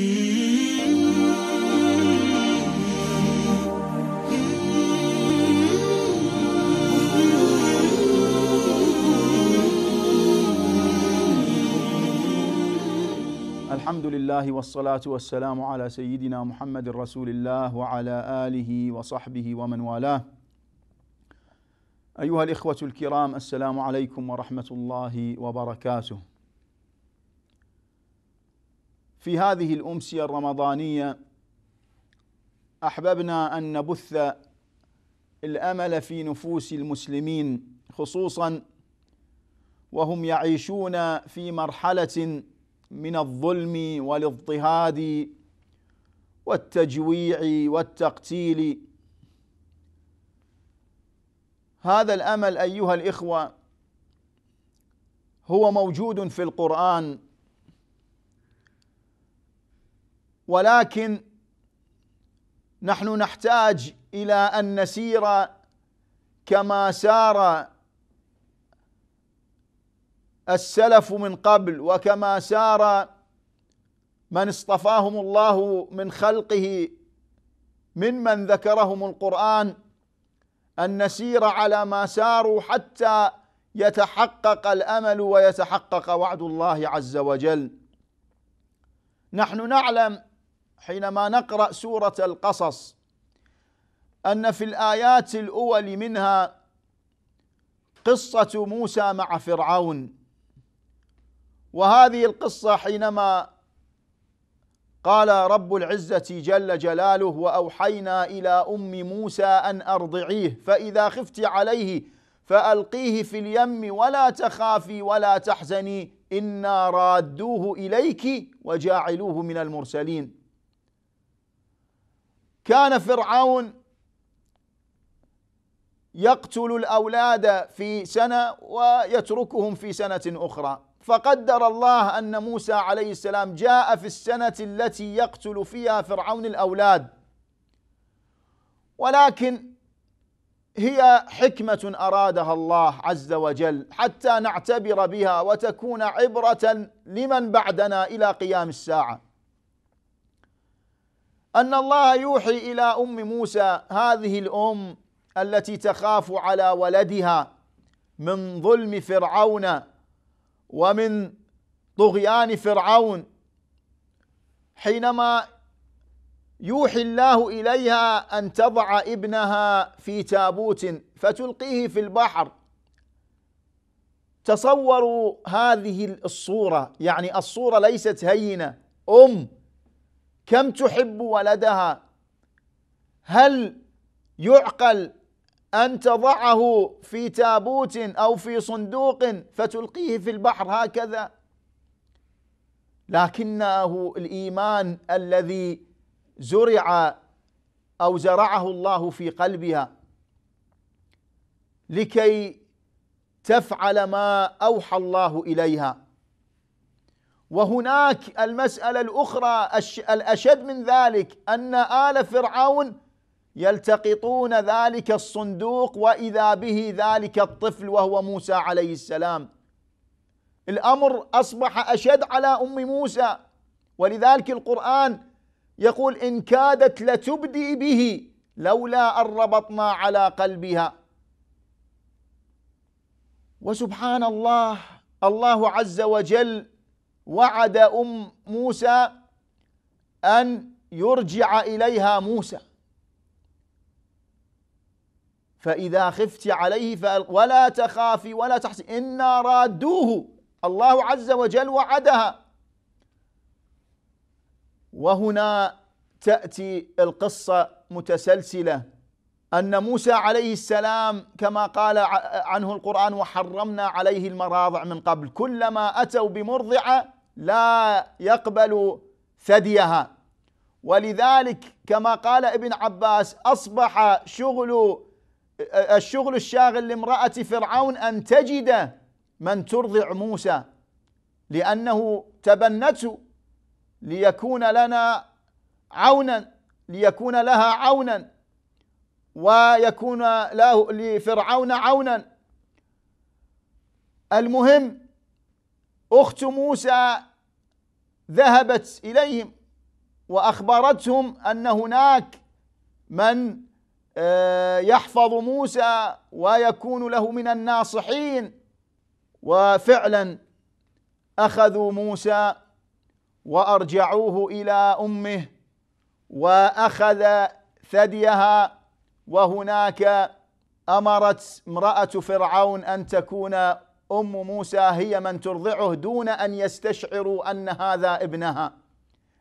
الحمد لله والصلاة والسلام على سيدنا محمد رسول الله وعلى آله وصحبه ومن والاه أيها الإخوة الكرام السلام عليكم ورحمة الله وبركاته في هذه الامسيه الرمضانيه احببنا ان نبث الامل في نفوس المسلمين خصوصا وهم يعيشون في مرحله من الظلم والاضطهاد والتجويع والتقتيل هذا الامل ايها الاخوه هو موجود في القران ولكن نحن نحتاج الى ان نسير كما سار السلف من قبل وكما سار من اصطفاهم الله من خلقه ممن ذكرهم القران ان نسير على ما ساروا حتى يتحقق الامل ويتحقق وعد الله عز وجل نحن نعلم حينما نقرأ سورة القصص أن في الآيات الأول منها قصة موسى مع فرعون وهذه القصة حينما قال رب العزة جل جلاله وأوحينا إلى أم موسى أن أرضعيه فإذا خفت عليه فألقيه في اليم ولا تخافي ولا تحزني إنا رادوه إليك وجاعلوه من المرسلين كان فرعون يقتل الأولاد في سنة ويتركهم في سنة أخرى فقدر الله أن موسى عليه السلام جاء في السنة التي يقتل فيها فرعون الأولاد ولكن هي حكمة أرادها الله عز وجل حتى نعتبر بها وتكون عبرة لمن بعدنا إلى قيام الساعة أن الله يوحي إلى أم موسى هذه الأم التي تخاف على ولدها من ظلم فرعون ومن طغيان فرعون حينما يوحي الله إليها أن تضع ابنها في تابوت فتلقيه في البحر تصوروا هذه الصورة يعني الصورة ليست هينة أم كم تحب ولدها هل يعقل أن تضعه في تابوت أو في صندوق فتلقيه في البحر هكذا لكنه الإيمان الذي زرع أو زرعه الله في قلبها لكي تفعل ما أوحى الله إليها وهناك المسألة الأخرى الأشد من ذلك أن آل فرعون يلتقطون ذلك الصندوق وإذا به ذلك الطفل وهو موسى عليه السلام الأمر أصبح أشد على أم موسى ولذلك القرآن يقول إن كادت لتبدي به لولا أن ربطنا على قلبها وسبحان الله الله عز وجل وعد أم موسى أن يرجع إليها موسى فإذا خفت عليه ولا تخافي ولا تحسي إنا رادوه الله عز وجل وعدها وهنا تأتي القصة متسلسلة أن موسى عليه السلام كما قال عنه القرآن وحرمنا عليه المراضع من قبل كلما أتوا بمرضعة لا يقبل ثديها ولذلك كما قال ابن عباس أصبح شغل الشغل الشاغل لامرأة فرعون أن تجد من ترضع موسى لأنه تبنته ليكون لنا عونا ليكون لها عونا ويكون له لفرعون عونا المهم أخت موسى ذهبت إليهم وأخبرتهم أن هناك من آه، يحفظ موسى ويكون له من الناصحين وفعلا أخذوا موسى وأرجعوه إلى أمه وأخذ ثديها وهناك امرت امراه فرعون ان تكون ام موسى هي من ترضعه دون ان يستشعروا ان هذا ابنها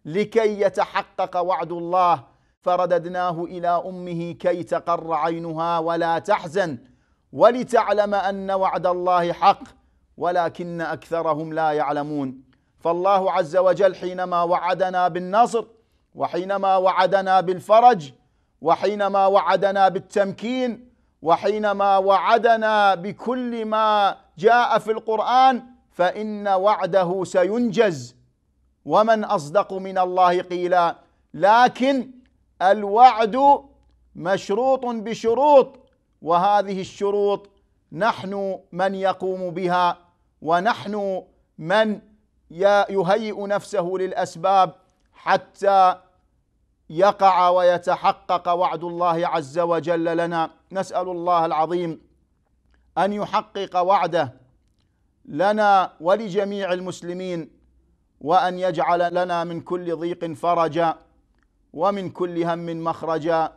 لكي يتحقق وعد الله فرددناه الى امه كي تقر عينها ولا تحزن ولتعلم ان وعد الله حق ولكن اكثرهم لا يعلمون فالله عز وجل حينما وعدنا بالنصر وحينما وعدنا بالفرج وحينما وعدنا بالتمكين وحينما وعدنا بكل ما جاء في القرآن فإن وعده سينجز ومن أصدق من الله قيلا لكن الوعد مشروط بشروط وهذه الشروط نحن من يقوم بها ونحن من يهيئ نفسه للأسباب حتى يقع ويتحقق وعد الله عز وجل لنا نسال الله العظيم ان يحقق وعده لنا ولجميع المسلمين وان يجعل لنا من كل ضيق فرجا ومن كل هم مخرجا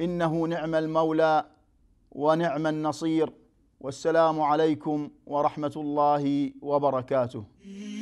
انه نعم المولى ونعم النصير والسلام عليكم ورحمه الله وبركاته